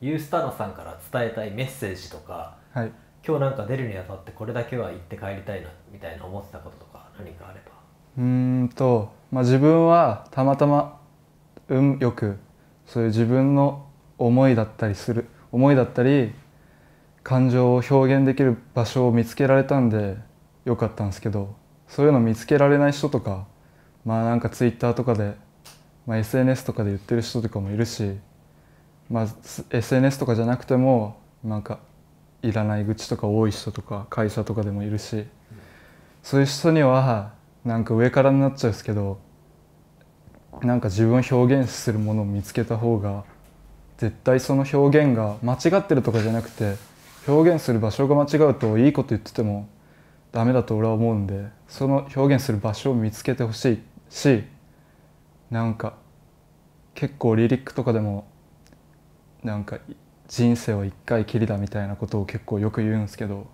ユースタノさんから伝えたいメッセージとか、はい、今日なんか出るにあたってこれだけは言って帰りたいなみたいな思ってたこととか何かあればうんと、まあ、自分はたまたま運よくそういう自分の思いだったりする思いだったり感情を表現できる場所を見つけられたんでよかったんですけどそういうの見つけられない人とかまあなんか Twitter とかで、まあ、SNS とかで言ってる人とかもいるしまあ、SNS とかじゃなくてもなんかいらない愚痴とか多い人とか会社とかでもいるしそういう人にはなんか上からになっちゃうんですけどなんか自分を表現するものを見つけた方が絶対その表現が間違ってるとかじゃなくて表現する場所が間違うといいこと言っててもダメだと俺は思うんでその表現する場所を見つけてほしいしなんか結構リリックとかでもなんか人生は一回きりだみたいなことを結構よく言うんですけど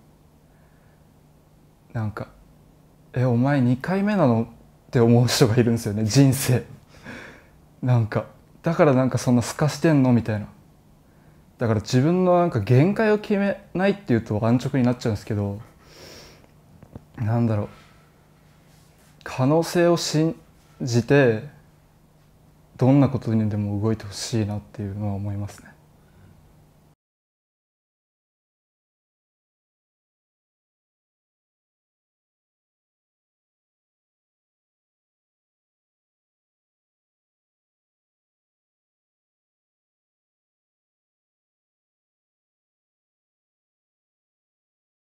なんか「えお前2回目なの?」って思う人がいるんですよね人生なんかだからなんかそんなすかしてんのみたいなだから自分のなんか限界を決めないっていうと安直になっちゃうんですけどなんだろう可能性を信じてどんなことにでも動いてほしいなっていうのは思いますね。